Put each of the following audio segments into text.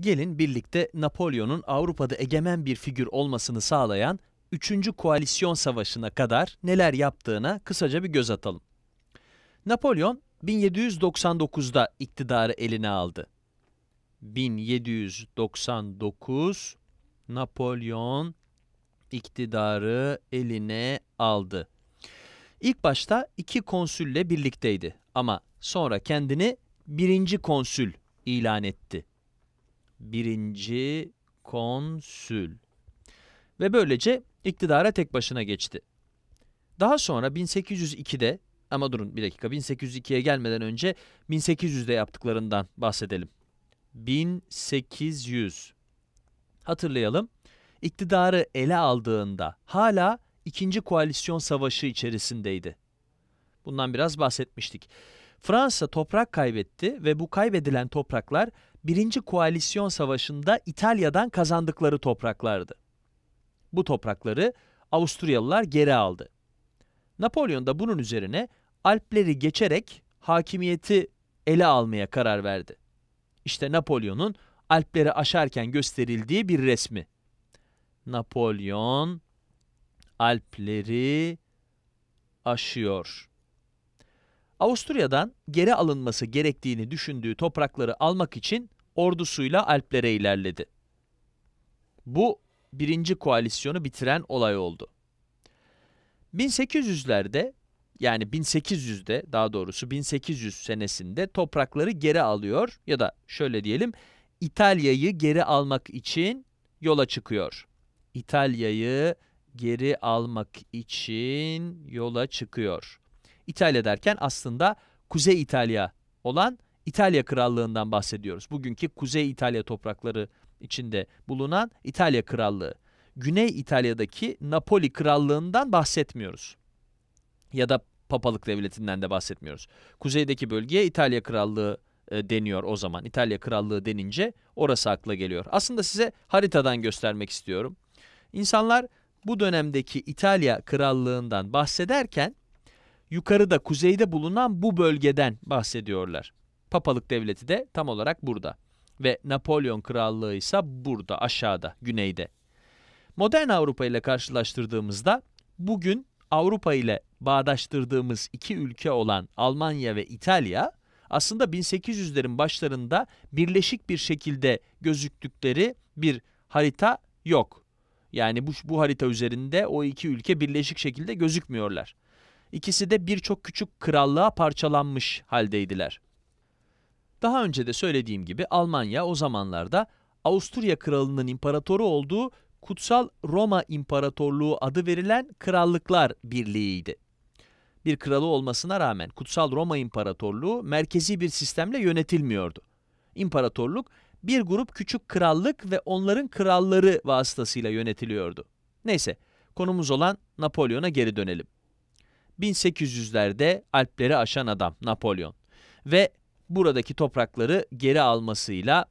Gelin birlikte Napolyon'un Avrupa'da egemen bir figür olmasını sağlayan 3. Koalisyon Savaşı'na kadar neler yaptığına kısaca bir göz atalım. Napolyon 1799'da iktidarı eline aldı. 1799 Napolyon iktidarı eline aldı. İlk başta iki konsülle birlikteydi ama sonra kendini birinci konsül ilan etti birinci konsül. Ve böylece iktidara tek başına geçti. Daha sonra 1802'de ama durun bir dakika 1802'ye gelmeden önce 1800'de yaptıklarından bahsedelim. 1800 hatırlayalım. iktidarı ele aldığında hala ikinci Koalisyon Savaşı içerisindeydi. Bundan biraz bahsetmiştik. Fransa toprak kaybetti ve bu kaybedilen topraklar Birinci Koalisyon Savaşı'nda İtalya'dan kazandıkları topraklardı. Bu toprakları Avusturyalılar geri aldı. Napolyon da bunun üzerine Alpleri geçerek hakimiyeti ele almaya karar verdi. İşte Napolyon'un Alpleri aşarken gösterildiği bir resmi. Napolyon Alpleri aşıyor. Avusturya'dan geri alınması gerektiğini düşündüğü toprakları almak için ordusuyla Alplere ilerledi. Bu birinci koalisyonu bitiren olay oldu. 1800'lerde yani 1800'de daha doğrusu 1800 senesinde toprakları geri alıyor ya da şöyle diyelim İtalya'yı geri almak için yola çıkıyor. İtalya'yı geri almak için yola çıkıyor. İtalya derken aslında Kuzey İtalya olan İtalya Krallığından bahsediyoruz. Bugünkü Kuzey İtalya toprakları içinde bulunan İtalya Krallığı. Güney İtalya'daki Napoli Krallığından bahsetmiyoruz. Ya da Papalık Devleti'nden de bahsetmiyoruz. Kuzeydeki bölgeye İtalya Krallığı e, deniyor o zaman. İtalya Krallığı denince orası akla geliyor. Aslında size haritadan göstermek istiyorum. İnsanlar bu dönemdeki İtalya Krallığından bahsederken yukarıda kuzeyde bulunan bu bölgeden bahsediyorlar. Papalık devleti de tam olarak burada ve Napolyon krallığı ise burada aşağıda güneyde. Modern Avrupa ile karşılaştırdığımızda bugün Avrupa ile bağdaştırdığımız iki ülke olan Almanya ve İtalya aslında 1800'lerin başlarında birleşik bir şekilde gözüktükleri bir harita yok. Yani bu, bu harita üzerinde o iki ülke birleşik şekilde gözükmüyorlar. İkisi de birçok küçük krallığa parçalanmış haldeydiler. Daha önce de söylediğim gibi Almanya o zamanlarda Avusturya kralının imparatoru olduğu Kutsal Roma İmparatorluğu adı verilen Krallıklar Birliği'ydi. Bir kralı olmasına rağmen Kutsal Roma İmparatorluğu merkezi bir sistemle yönetilmiyordu. İmparatorluk bir grup küçük krallık ve onların kralları vasıtasıyla yönetiliyordu. Neyse, konumuz olan Napolyon'a geri dönelim. 1800'lerde Alpleri aşan adam Napolyon ve buradaki toprakları geri almasıyla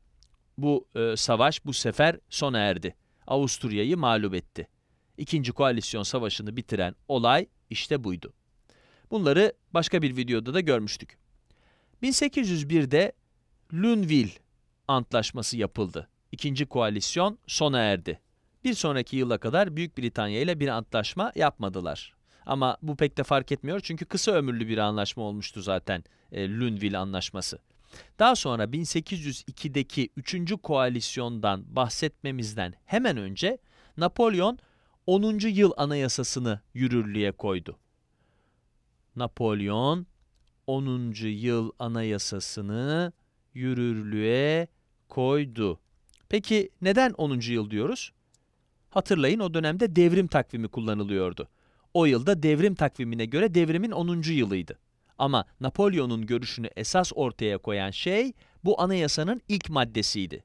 bu e, savaş bu sefer sona erdi. Avusturya'yı mağlup etti. İkinci koalisyon savaşını bitiren olay işte buydu. Bunları başka bir videoda da görmüştük. 1801'de Lunville Antlaşması yapıldı. İkinci koalisyon sona erdi. Bir sonraki yıla kadar Büyük Britanya ile bir antlaşma yapmadılar. Ama bu pek de fark etmiyor çünkü kısa ömürlü bir anlaşma olmuştu zaten e, Lünville Anlaşması. Daha sonra 1802'deki 3. koalisyondan bahsetmemizden hemen önce Napolyon 10. yıl anayasasını yürürlüğe koydu. Napolyon 10. yıl anayasasını yürürlüğe koydu. Peki neden 10. yıl diyoruz? Hatırlayın o dönemde devrim takvimi kullanılıyordu. O yılda devrim takvimine göre devrimin 10. yılıydı. Ama Napolyon'un görüşünü esas ortaya koyan şey bu anayasanın ilk maddesiydi.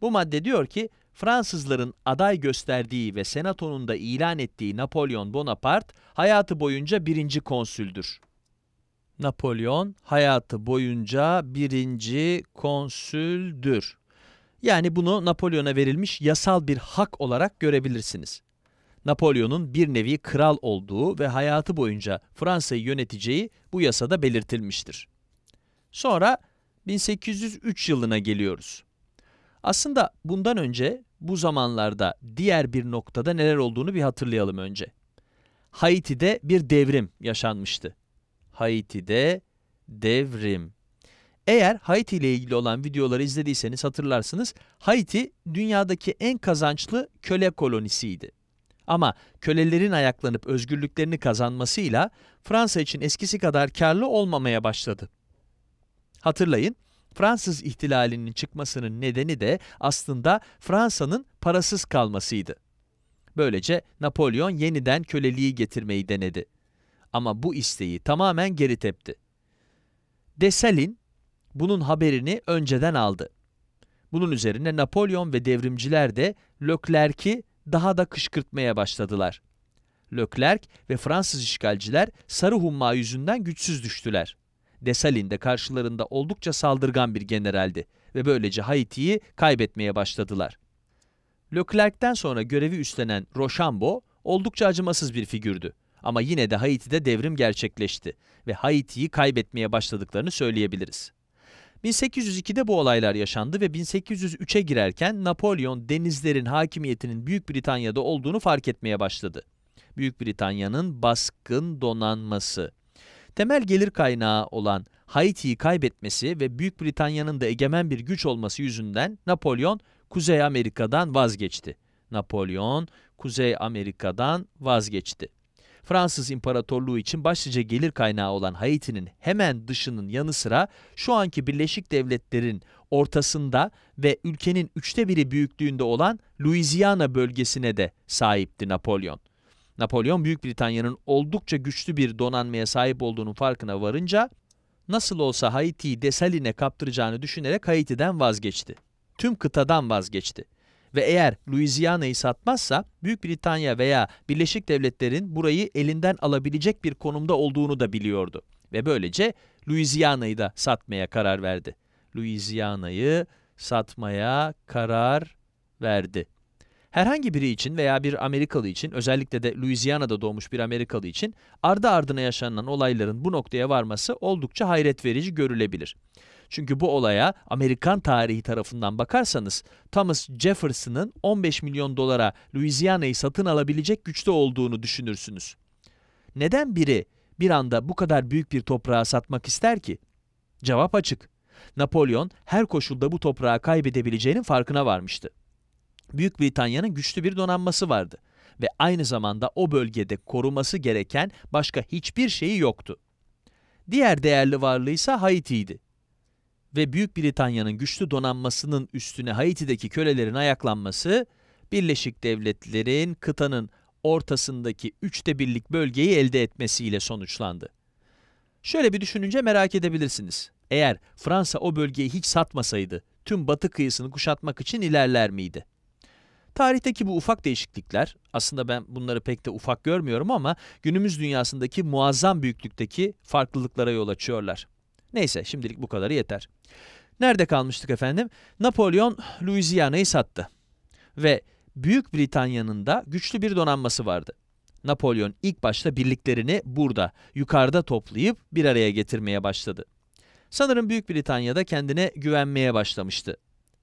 Bu madde diyor ki Fransızların aday gösterdiği ve senatonun da ilan ettiği Napolyon Bonaparte hayatı boyunca birinci konsüldür. Napolyon hayatı boyunca birinci konsüldür. Yani bunu Napolyon'a verilmiş yasal bir hak olarak görebilirsiniz. Napolyon'un bir nevi kral olduğu ve hayatı boyunca Fransa'yı yöneteceği bu yasada belirtilmiştir. Sonra 1803 yılına geliyoruz. Aslında bundan önce bu zamanlarda diğer bir noktada neler olduğunu bir hatırlayalım önce. Haiti'de bir devrim yaşanmıştı. Haiti'de devrim. Eğer Haiti ile ilgili olan videoları izlediyseniz hatırlarsınız. Haiti dünyadaki en kazançlı köle kolonisiydi. Ama kölelerin ayaklanıp özgürlüklerini kazanmasıyla Fransa için eskisi kadar karlı olmamaya başladı. Hatırlayın, Fransız ihtilalinin çıkmasının nedeni de aslında Fransa'nın parasız kalmasıydı. Böylece Napolyon yeniden köleliği getirmeyi denedi. Ama bu isteği tamamen geri tepti. Dessalin bunun haberini önceden aldı. Bunun üzerine Napolyon ve devrimciler de Leclerc'i daha da kışkırtmaya başladılar. Leclerc ve Fransız işgalciler Sarı Humma yüzünden güçsüz düştüler. Desalin de karşılarında oldukça saldırgan bir generaldi ve böylece Haiti'yi kaybetmeye başladılar. Leclerc'ten sonra görevi üstlenen Rochambeau oldukça acımasız bir figürdü. Ama yine de Haiti'de devrim gerçekleşti ve Haiti'yi kaybetmeye başladıklarını söyleyebiliriz. 1802'de bu olaylar yaşandı ve 1803'e girerken Napolyon denizlerin hakimiyetinin Büyük Britanya'da olduğunu fark etmeye başladı. Büyük Britanya'nın baskın donanması. Temel gelir kaynağı olan Haiti'yi kaybetmesi ve Büyük Britanya'nın da egemen bir güç olması yüzünden Napolyon Kuzey Amerika'dan vazgeçti. Napolyon Kuzey Amerika'dan vazgeçti. Fransız İmparatorluğu için başlıca gelir kaynağı olan Haiti'nin hemen dışının yanı sıra şu anki Birleşik Devletler'in ortasında ve ülkenin üçte biri büyüklüğünde olan Louisiana bölgesine de sahipti Napolyon. Napolyon Büyük Britanya'nın oldukça güçlü bir donanmaya sahip olduğunun farkına varınca nasıl olsa Haiti'yi Desalin'e kaptıracağını düşünerek Haiti'den vazgeçti. Tüm kıtadan vazgeçti ve eğer Louisiana'yı satmazsa Büyük Britanya veya Birleşik Devletler'in burayı elinden alabilecek bir konumda olduğunu da biliyordu ve böylece Louisiana'yı da satmaya karar verdi. Louisiana'yı satmaya karar verdi. Herhangi biri için veya bir Amerikalı için, özellikle de Louisiana'da doğmuş bir Amerikalı için ardı ardına yaşanan olayların bu noktaya varması oldukça hayret verici görülebilir. Çünkü bu olaya Amerikan tarihi tarafından bakarsanız Thomas Jefferson'ın 15 milyon dolara Louisiana'yı satın alabilecek güçte olduğunu düşünürsünüz. Neden biri bir anda bu kadar büyük bir toprağı satmak ister ki? Cevap açık. Napolyon her koşulda bu toprağı kaybedebileceğinin farkına varmıştı. Büyük Britanya'nın güçlü bir donanması vardı ve aynı zamanda o bölgede koruması gereken başka hiçbir şeyi yoktu. Diğer değerli varlığı ise Haiti'ydi ve Büyük Britanya'nın güçlü donanmasının üstüne Haiti'deki kölelerin ayaklanması, Birleşik Devletler'in kıtanın ortasındaki üçte birlik bölgeyi elde etmesiyle sonuçlandı. Şöyle bir düşününce merak edebilirsiniz. Eğer Fransa o bölgeyi hiç satmasaydı, tüm batı kıyısını kuşatmak için ilerler miydi? Tarihteki bu ufak değişiklikler, aslında ben bunları pek de ufak görmüyorum ama günümüz dünyasındaki muazzam büyüklükteki farklılıklara yol açıyorlar. Neyse şimdilik bu kadarı yeter. Nerede kalmıştık efendim? Napolyon Louisiana'yı sattı ve Büyük Britanya'nın da güçlü bir donanması vardı. Napolyon ilk başta birliklerini burada, yukarıda toplayıp bir araya getirmeye başladı. Sanırım Büyük Britanya'da kendine güvenmeye başlamıştı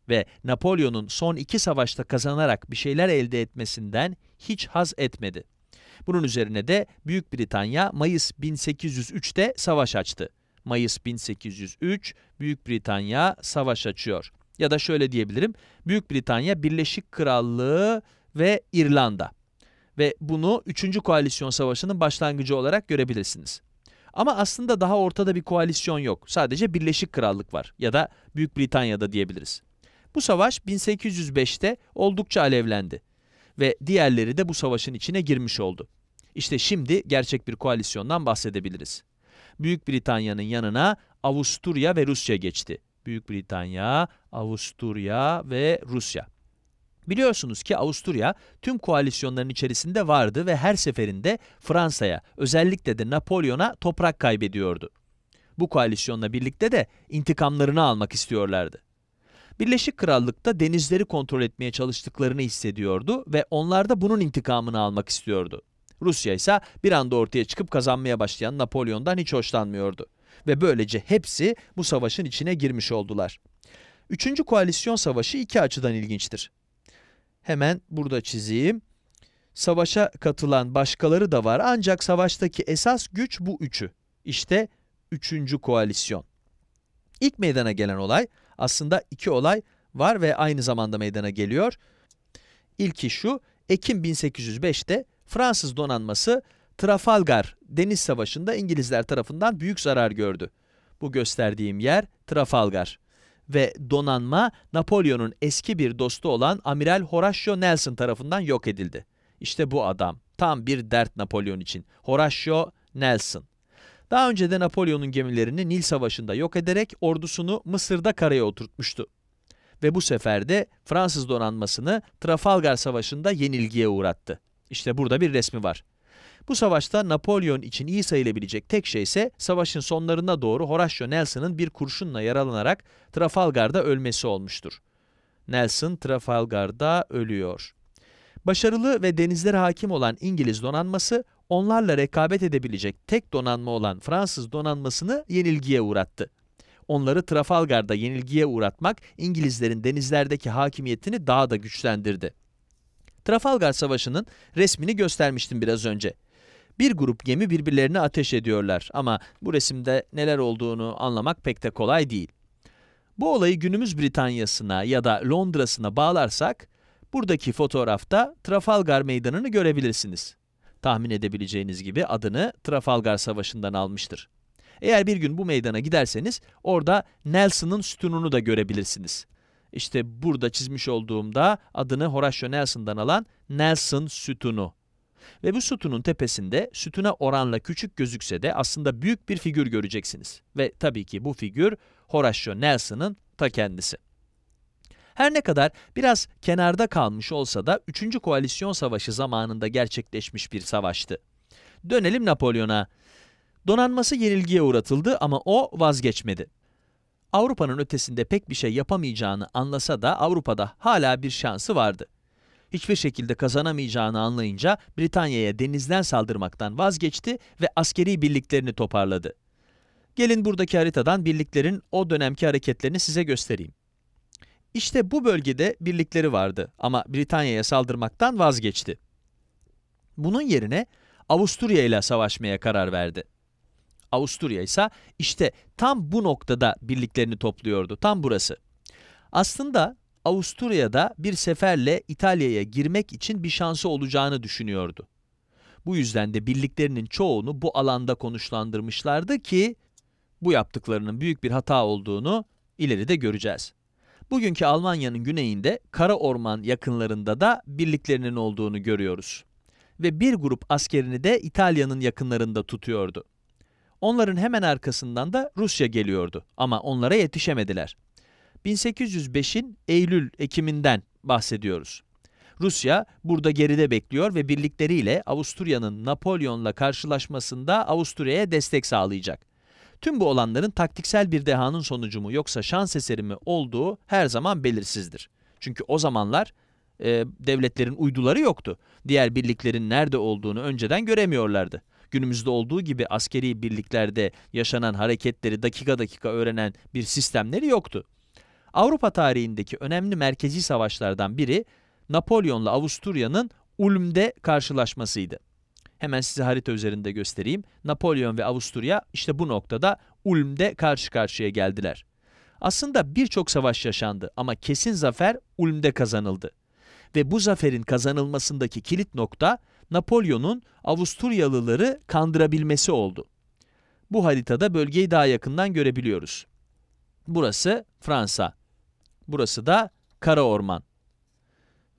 ve Napolyon'un son iki savaşta kazanarak bir şeyler elde etmesinden hiç haz etmedi. Bunun üzerine de Büyük Britanya Mayıs 1803'te savaş açtı. Mayıs 1803 Büyük Britanya savaş açıyor. Ya da şöyle diyebilirim. Büyük Britanya Birleşik Krallığı ve İrlanda. Ve bunu 3. Koalisyon Savaşı'nın başlangıcı olarak görebilirsiniz. Ama aslında daha ortada bir koalisyon yok. Sadece Birleşik Krallık var ya da Büyük Britanya'da diyebiliriz. Bu savaş 1805'te oldukça alevlendi ve diğerleri de bu savaşın içine girmiş oldu. İşte şimdi gerçek bir koalisyondan bahsedebiliriz. Büyük Britanya'nın yanına Avusturya ve Rusya geçti. Büyük Britanya, Avusturya ve Rusya. Biliyorsunuz ki Avusturya tüm koalisyonların içerisinde vardı ve her seferinde Fransa'ya, özellikle de Napolyon'a toprak kaybediyordu. Bu koalisyonla birlikte de intikamlarını almak istiyorlardı. Birleşik Krallık'ta denizleri kontrol etmeye çalıştıklarını hissediyordu ve onlar da bunun intikamını almak istiyordu. Rusya ise bir anda ortaya çıkıp kazanmaya başlayan Napolyon'dan hiç hoşlanmıyordu. Ve böylece hepsi bu savaşın içine girmiş oldular. Üçüncü koalisyon savaşı iki açıdan ilginçtir. Hemen burada çizeyim. Savaşa katılan başkaları da var ancak savaştaki esas güç bu üçü. İşte üçüncü koalisyon. İlk meydana gelen olay aslında iki olay var ve aynı zamanda meydana geliyor. İlki şu, Ekim 1805'te Fransız donanması Trafalgar Deniz Savaşı'nda İngilizler tarafından büyük zarar gördü. Bu gösterdiğim yer Trafalgar ve donanma Napolyon'un eski bir dostu olan Amiral Horatio Nelson tarafından yok edildi. İşte bu adam. Tam bir dert Napolyon için. Horatio Nelson. Daha önce de Napolyon'un gemilerini Nil Savaşı'nda yok ederek ordusunu Mısır'da karaya oturtmuştu. Ve bu sefer de Fransız donanmasını Trafalgar Savaşı'nda yenilgiye uğrattı. İşte burada bir resmi var. Bu savaşta Napolyon için iyi sayılabilecek tek şey ise savaşın sonlarına doğru Horatio Nelson'ın bir kurşunla yaralanarak Trafalgar'da ölmesi olmuştur. Nelson Trafalgar'da ölüyor. Başarılı ve denizlere hakim olan İngiliz donanması onlarla rekabet edebilecek tek donanma olan Fransız donanmasını yenilgiye uğrattı. Onları Trafalgar'da yenilgiye uğratmak İngilizlerin denizlerdeki hakimiyetini daha da güçlendirdi. Trafalgar Savaşı'nın resmini göstermiştim biraz önce. Bir grup gemi birbirlerine ateş ediyorlar ama bu resimde neler olduğunu anlamak pek de kolay değil. Bu olayı günümüz Britanya'sına ya da Londra'sına bağlarsak, buradaki fotoğrafta Trafalgar Meydanı'nı görebilirsiniz. Tahmin edebileceğiniz gibi adını Trafalgar Savaşı'ndan almıştır. Eğer bir gün bu meydana giderseniz orada Nelson'ın sütununu da görebilirsiniz. İşte burada çizmiş olduğumda adını Horatio Nelson'dan alan Nelson sütunu. Ve bu sütunun tepesinde sütuna oranla küçük gözükse de aslında büyük bir figür göreceksiniz. Ve tabii ki bu figür Horatio Nelson'ın ta kendisi. Her ne kadar biraz kenarda kalmış olsa da 3. Koalisyon Savaşı zamanında gerçekleşmiş bir savaştı. Dönelim Napolyon'a. Donanması yenilgiye uğratıldı ama o vazgeçmedi. Avrupa'nın ötesinde pek bir şey yapamayacağını anlasa da Avrupa'da hala bir şansı vardı. Hiçbir şekilde kazanamayacağını anlayınca Britanya'ya denizden saldırmaktan vazgeçti ve askeri birliklerini toparladı. Gelin buradaki haritadan birliklerin o dönemki hareketlerini size göstereyim. İşte bu bölgede birlikleri vardı ama Britanya'ya saldırmaktan vazgeçti. Bunun yerine Avusturya ile savaşmaya karar verdi. Avusturya ise işte tam bu noktada birliklerini topluyordu. Tam burası. Aslında Avusturya'da bir seferle İtalya'ya girmek için bir şansı olacağını düşünüyordu. Bu yüzden de birliklerinin çoğunu bu alanda konuşlandırmışlardı ki bu yaptıklarının büyük bir hata olduğunu ileride göreceğiz. Bugünkü Almanya'nın güneyinde Kara Orman yakınlarında da birliklerinin olduğunu görüyoruz. Ve bir grup askerini de İtalya'nın yakınlarında tutuyordu. Onların hemen arkasından da Rusya geliyordu ama onlara yetişemediler. 1805'in Eylül-Ekim'inden bahsediyoruz. Rusya burada geride bekliyor ve birlikleriyle Avusturya'nın Napolyon'la karşılaşmasında Avusturya'ya destek sağlayacak. Tüm bu olanların taktiksel bir dehanın sonucu mu yoksa şans eseri mi olduğu her zaman belirsizdir. Çünkü o zamanlar e, devletlerin uyduları yoktu. Diğer birliklerin nerede olduğunu önceden göremiyorlardı. Günümüzde olduğu gibi askeri birliklerde yaşanan hareketleri dakika dakika öğrenen bir sistemleri yoktu. Avrupa tarihindeki önemli merkezi savaşlardan biri Napolyon'la Avusturya'nın Ulm'de karşılaşmasıydı. Hemen size harita üzerinde göstereyim. Napolyon ve Avusturya işte bu noktada Ulm'de karşı karşıya geldiler. Aslında birçok savaş yaşandı ama kesin zafer Ulm'de kazanıldı. Ve bu zaferin kazanılmasındaki kilit nokta Napolyon'un Avusturyalıları kandırabilmesi oldu. Bu haritada bölgeyi daha yakından görebiliyoruz. Burası Fransa. Burası da Kara Orman.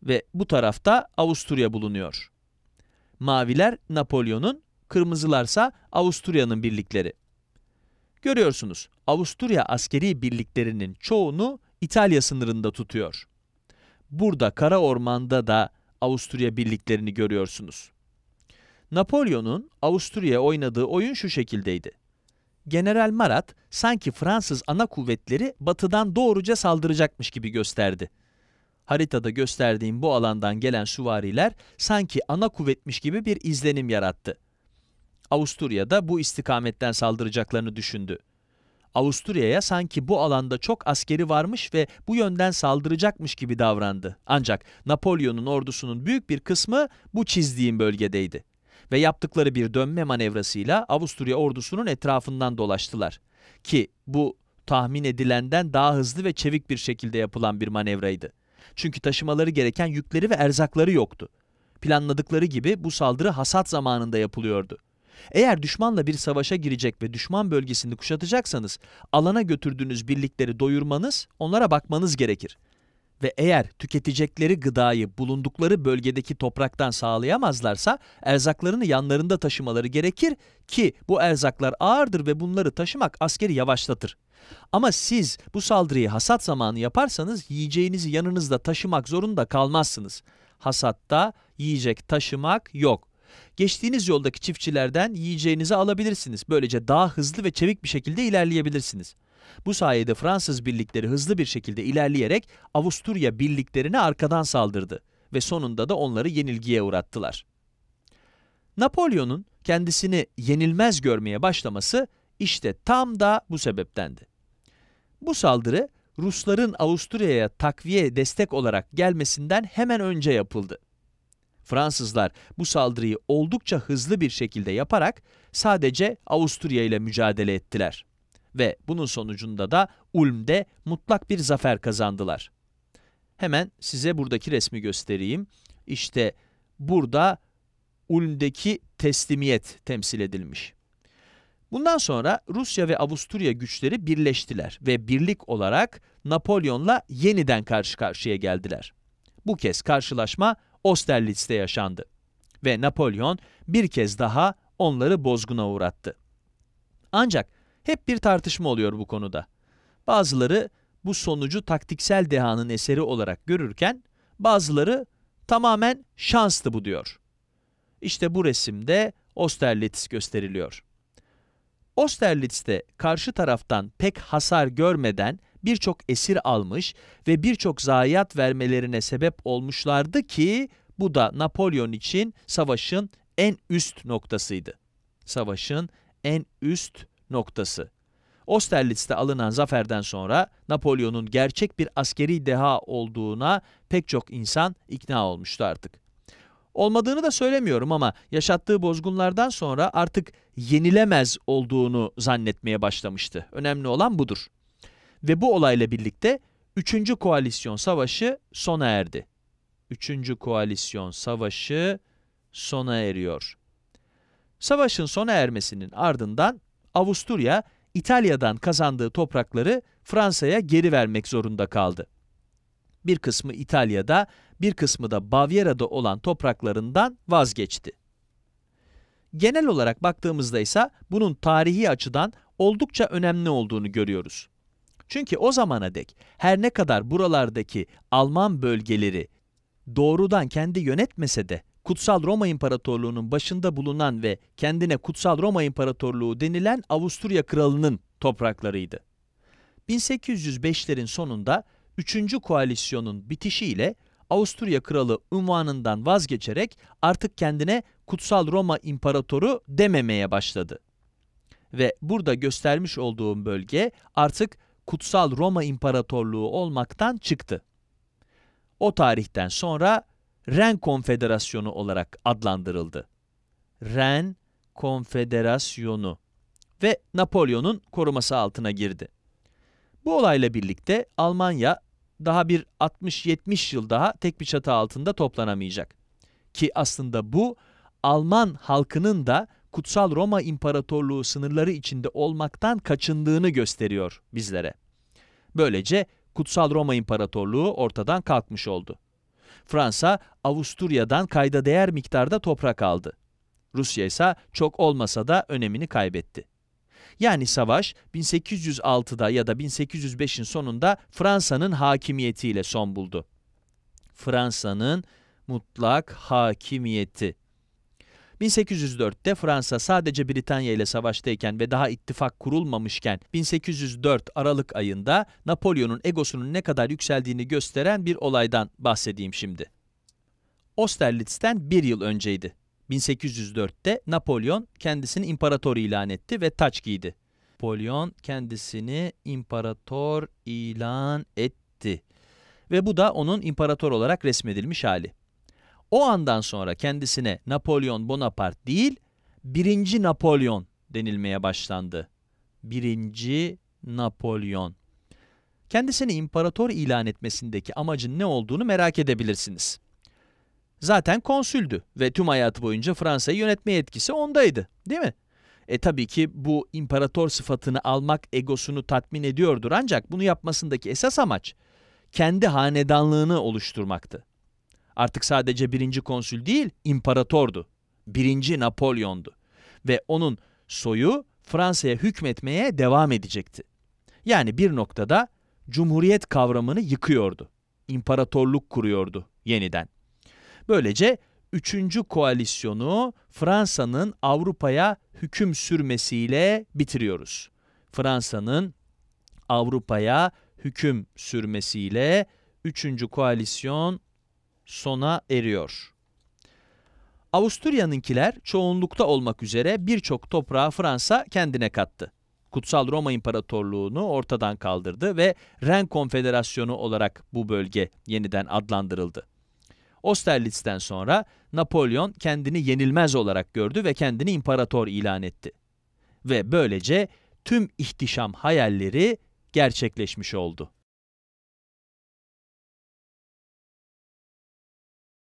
Ve bu tarafta Avusturya bulunuyor. Maviler Napolyon'un, kırmızılarsa Avusturya'nın birlikleri. Görüyorsunuz, Avusturya askeri birliklerinin çoğunu İtalya sınırında tutuyor. Burada Kara Orman'da da Avusturya birliklerini görüyorsunuz. Napolyon'un Avusturya'ya oynadığı oyun şu şekildeydi. General Marat sanki Fransız ana kuvvetleri batıdan doğruca saldıracakmış gibi gösterdi. Haritada gösterdiğim bu alandan gelen süvariler sanki ana kuvvetmiş gibi bir izlenim yarattı. Avusturya da bu istikametten saldıracaklarını düşündü. Avusturya'ya sanki bu alanda çok askeri varmış ve bu yönden saldıracakmış gibi davrandı. Ancak Napolyon'un ordusunun büyük bir kısmı bu çizdiğim bölgedeydi ve yaptıkları bir dönme manevrasıyla Avusturya ordusunun etrafından dolaştılar. Ki bu tahmin edilenden daha hızlı ve çevik bir şekilde yapılan bir manevraydı. Çünkü taşımaları gereken yükleri ve erzakları yoktu. Planladıkları gibi bu saldırı hasat zamanında yapılıyordu. Eğer düşmanla bir savaşa girecek ve düşman bölgesini kuşatacaksanız alana götürdüğünüz birlikleri doyurmanız, onlara bakmanız gerekir. Ve eğer tüketecekleri gıdayı bulundukları bölgedeki topraktan sağlayamazlarsa erzaklarını yanlarında taşımaları gerekir ki bu erzaklar ağırdır ve bunları taşımak askeri yavaşlatır. Ama siz bu saldırıyı hasat zamanı yaparsanız yiyeceğinizi yanınızda taşımak zorunda kalmazsınız. Hasatta yiyecek taşımak yok. Geçtiğiniz yoldaki çiftçilerden yiyeceğinizi alabilirsiniz. Böylece daha hızlı ve çevik bir şekilde ilerleyebilirsiniz. Bu sayede Fransız birlikleri hızlı bir şekilde ilerleyerek Avusturya birliklerine arkadan saldırdı ve sonunda da onları yenilgiye uğrattılar. Napolyon'un kendisini yenilmez görmeye başlaması işte tam da bu sebeptendi. Bu saldırı Rusların Avusturya'ya takviye destek olarak gelmesinden hemen önce yapıldı. Fransızlar bu saldırıyı oldukça hızlı bir şekilde yaparak sadece Avusturya ile mücadele ettiler. Ve bunun sonucunda da Ulm'de mutlak bir zafer kazandılar. Hemen size buradaki resmi göstereyim. İşte burada Ulm'deki teslimiyet temsil edilmiş. Bundan sonra Rusya ve Avusturya güçleri birleştiler ve birlik olarak Napolyon'la yeniden karşı karşıya geldiler. Bu kez karşılaşma Austerlitz'te yaşandı ve Napolyon bir kez daha onları bozguna uğrattı. Ancak hep bir tartışma oluyor bu konuda. Bazıları bu sonucu taktiksel dehanın eseri olarak görürken bazıları tamamen şanstı bu diyor. İşte bu resimde Austerlitz gösteriliyor. Austerlitz'te karşı taraftan pek hasar görmeden birçok esir almış ve birçok zayiat vermelerine sebep olmuşlardı ki bu da Napolyon için savaşın en üst noktasıydı. Savaşın en üst noktası. Osterlitz'te alınan zaferden sonra Napolyon'un gerçek bir askeri deha olduğuna pek çok insan ikna olmuştu artık. Olmadığını da söylemiyorum ama yaşattığı bozgunlardan sonra artık yenilemez olduğunu zannetmeye başlamıştı. Önemli olan budur. Ve bu olayla birlikte 3. Koalisyon Savaşı sona erdi. 3. Koalisyon Savaşı sona eriyor. Savaşın sona ermesinin ardından Avusturya, İtalya'dan kazandığı toprakları Fransa'ya geri vermek zorunda kaldı. Bir kısmı İtalya'da, bir kısmı da Bavyera'da olan topraklarından vazgeçti. Genel olarak baktığımızda ise bunun tarihi açıdan oldukça önemli olduğunu görüyoruz. Çünkü o zamana dek her ne kadar buralardaki Alman bölgeleri doğrudan kendi yönetmese de Kutsal Roma İmparatorluğu'nun başında bulunan ve kendine Kutsal Roma İmparatorluğu denilen Avusturya Kralı'nın topraklarıydı. 1805'lerin sonunda 3. koalisyonun bitişiyle Avusturya Kralı unvanından vazgeçerek artık kendine Kutsal Roma İmparatoru dememeye başladı. Ve burada göstermiş olduğum bölge artık kutsal Roma İmparatorluğu olmaktan çıktı. O tarihten sonra Ren Konfederasyonu olarak adlandırıldı. Ren Konfederasyonu ve Napolyon'un koruması altına girdi. Bu olayla birlikte Almanya daha bir 60-70 yıl daha tek bir çatı altında toplanamayacak. Ki aslında bu Alman halkının da Kutsal Roma İmparatorluğu sınırları içinde olmaktan kaçındığını gösteriyor bizlere. Böylece Kutsal Roma İmparatorluğu ortadan kalkmış oldu. Fransa, Avusturya'dan kayda değer miktarda toprak aldı. Rusya ise çok olmasa da önemini kaybetti. Yani savaş 1806'da ya da 1805'in sonunda Fransa'nın hakimiyetiyle son buldu. Fransa'nın mutlak hakimiyeti. 1804'te Fransa sadece Britanya ile savaştayken ve daha ittifak kurulmamışken 1804 Aralık ayında Napolyon'un egosunun ne kadar yükseldiğini gösteren bir olaydan bahsedeyim şimdi. Austerlitz'ten bir yıl önceydi. 1804'te Napolyon kendisini imparator ilan etti ve taç giydi. Napolyon kendisini imparator ilan etti. Ve bu da onun imparator olarak resmedilmiş hali. O andan sonra kendisine Napolyon Bonaparte değil, birinci Napolyon denilmeye başlandı. Birinci Napolyon. Kendisini imparator ilan etmesindeki amacın ne olduğunu merak edebilirsiniz. Zaten konsüldü ve tüm hayatı boyunca Fransa'yı yönetme yetkisi ondaydı, değil mi? E tabii ki bu imparator sıfatını almak egosunu tatmin ediyordur ancak bunu yapmasındaki esas amaç kendi hanedanlığını oluşturmaktı. Artık sadece birinci konsül değil, imparatordu. Birinci Napolyon'du. Ve onun soyu Fransa'ya hükmetmeye devam edecekti. Yani bir noktada cumhuriyet kavramını yıkıyordu. İmparatorluk kuruyordu yeniden. Böylece üçüncü koalisyonu Fransa'nın Avrupa'ya hüküm sürmesiyle bitiriyoruz. Fransa'nın Avrupa'ya hüküm sürmesiyle üçüncü koalisyon sona eriyor. Avusturya'nınkiler çoğunlukta olmak üzere birçok toprağı Fransa kendine kattı. Kutsal Roma İmparatorluğunu ortadan kaldırdı ve Ren Konfederasyonu olarak bu bölge yeniden adlandırıldı. Austerlitz'ten sonra Napolyon kendini yenilmez olarak gördü ve kendini imparator ilan etti. Ve böylece tüm ihtişam hayalleri gerçekleşmiş oldu.